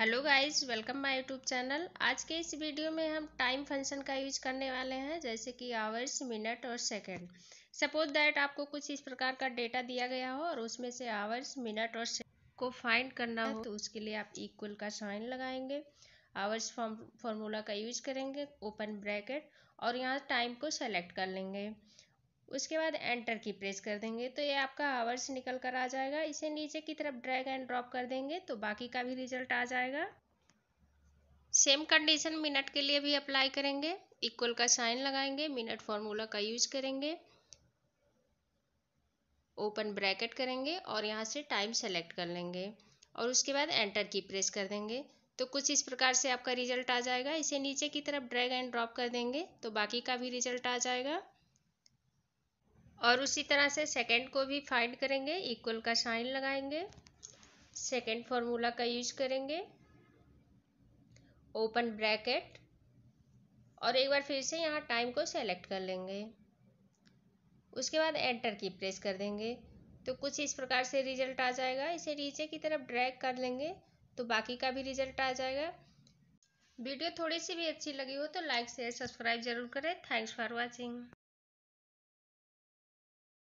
hello guys welcome my YouTube channel आज के इस वीडियो में हम टाइम फंक्शन का यूज करने वाले हैं जैसे कि आवर्स मिनट और सेकंड सपोज दैट आपको कुछ इस प्रकार का डेटा दिया गया हो और उसमें से आवर्स मिनट और को फाइंड करना हो तो उसके लिए आप इक्वल का साइन लगाएंगे आवर्स फॉर्मूला का यूज करेंगे ओपन ब्रैकेट और यहाँ टाइम को सेलेक्ट कर लेंगे उसके बाद एंटर की प्रेस कर देंगे तो ये आपका आवर्स निकल कर आ जाएगा इसे नीचे की तरफ ड्रैग एंड ड्रॉप कर देंगे तो बाकी का भी रिजल्ट आ जाएगा सेम कंडीशन मिनट के लिए भी अप्लाई करेंगे इक्वल का साइन लगाएंगे मिनट फॉर्मूला का यूज करेंगे ओपन ब्रैकेट करेंगे और यहाँ से टाइम सेलेक्ट कर लेंगे और उसके बाद एंटर की प्रेस कर देंगे तो कुछ इस प्रकार से आपका रिजल्ट आ जाएगा इसे नीचे की तरफ ड्रैग एंड ड्रॉप कर देंगे तो बाकी का भी रिजल्ट आ जाएगा और उसी तरह से सेकेंड को भी फाइंड करेंगे इक्वल का साइन लगाएंगे सेकेंड फॉर्मूला का यूज करेंगे ओपन ब्रैकेट और एक बार फिर से यहाँ टाइम को सेलेक्ट कर लेंगे उसके बाद एंटर की प्रेस कर देंगे तो कुछ इस प्रकार से रिजल्ट आ जाएगा इसे नीचे की तरफ ड्रैग कर लेंगे तो बाकी का भी रिजल्ट आ जाएगा वीडियो थोड़ी सी भी अच्छी लगी हो तो लाइक शेयर सब्सक्राइब जरूर करें थैंक्स फॉर वॉचिंग